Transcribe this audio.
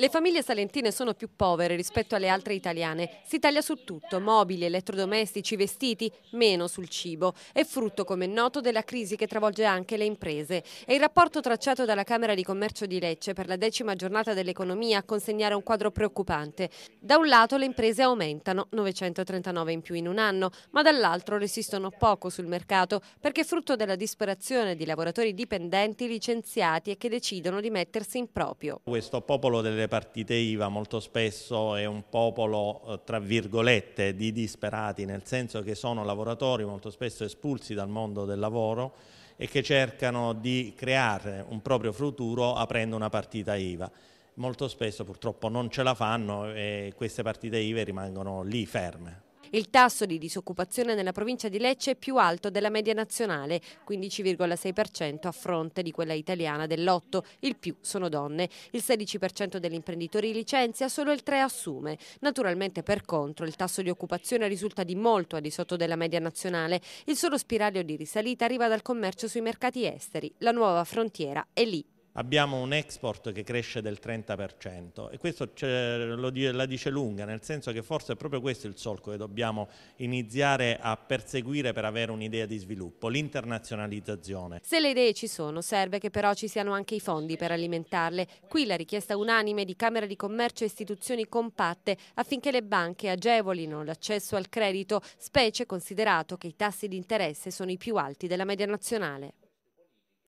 Le famiglie salentine sono più povere rispetto alle altre italiane. Si taglia su tutto, mobili, elettrodomestici, vestiti, meno sul cibo. È frutto, come è noto, della crisi che travolge anche le imprese. È il rapporto tracciato dalla Camera di Commercio di Lecce per la decima giornata dell'economia a consegnare un quadro preoccupante. Da un lato le imprese aumentano, 939 in più in un anno, ma dall'altro resistono poco sul mercato perché è frutto della disperazione di lavoratori dipendenti licenziati e che decidono di mettersi in proprio. Questo popolo delle partite IVA molto spesso è un popolo, eh, tra virgolette, di disperati, nel senso che sono lavoratori molto spesso espulsi dal mondo del lavoro e che cercano di creare un proprio futuro aprendo una partita IVA. Molto spesso purtroppo non ce la fanno e queste partite IVA rimangono lì ferme. Il tasso di disoccupazione nella provincia di Lecce è più alto della media nazionale, 15,6% a fronte di quella italiana dell'8%, il più sono donne. Il 16% degli imprenditori licenzia, solo il 3% assume. Naturalmente per contro il tasso di occupazione risulta di molto al di sotto della media nazionale. Il solo spiraglio di risalita arriva dal commercio sui mercati esteri. La nuova frontiera è lì abbiamo un export che cresce del 30% e questo cioè, dice, la dice lunga, nel senso che forse è proprio questo il solco che dobbiamo iniziare a perseguire per avere un'idea di sviluppo, l'internazionalizzazione. Se le idee ci sono, serve che però ci siano anche i fondi per alimentarle. Qui la richiesta unanime di Camera di Commercio e istituzioni compatte affinché le banche agevolino l'accesso al credito, specie considerato che i tassi di interesse sono i più alti della media nazionale.